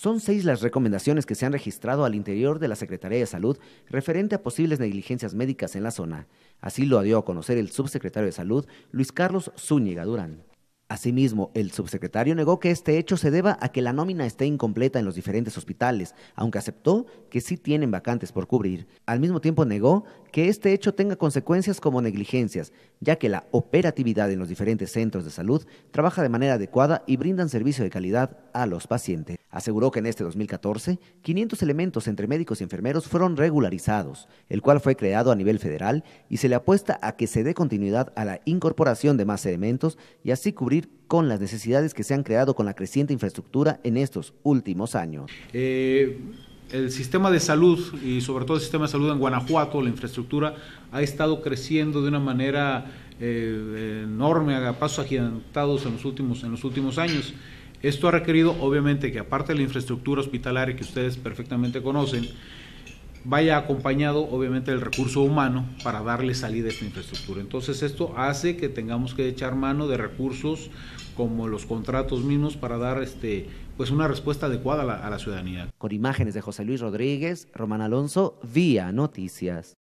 Son seis las recomendaciones que se han registrado al interior de la Secretaría de Salud referente a posibles negligencias médicas en la zona. Así lo dio a conocer el subsecretario de Salud, Luis Carlos Zúñiga Durán. Asimismo, el subsecretario negó que este hecho se deba a que la nómina esté incompleta en los diferentes hospitales, aunque aceptó que sí tienen vacantes por cubrir. Al mismo tiempo negó que este hecho tenga consecuencias como negligencias, ya que la operatividad en los diferentes centros de salud trabaja de manera adecuada y brindan servicio de calidad a los pacientes. Aseguró que en este 2014, 500 elementos entre médicos y enfermeros fueron regularizados, el cual fue creado a nivel federal y se le apuesta a que se dé continuidad a la incorporación de más elementos y así cubrir con las necesidades que se han creado con la creciente infraestructura en estos últimos años. Eh, el sistema de salud y sobre todo el sistema de salud en Guanajuato, la infraestructura, ha estado creciendo de una manera eh, enorme, a pasos agigantados en los últimos, en los últimos años. Esto ha requerido, obviamente, que aparte de la infraestructura hospitalaria que ustedes perfectamente conocen, vaya acompañado, obviamente, del recurso humano para darle salida a esta infraestructura. Entonces, esto hace que tengamos que echar mano de recursos como los contratos mismos para dar este pues una respuesta adecuada a la ciudadanía. Con imágenes de José Luis Rodríguez, Román Alonso, Vía Noticias.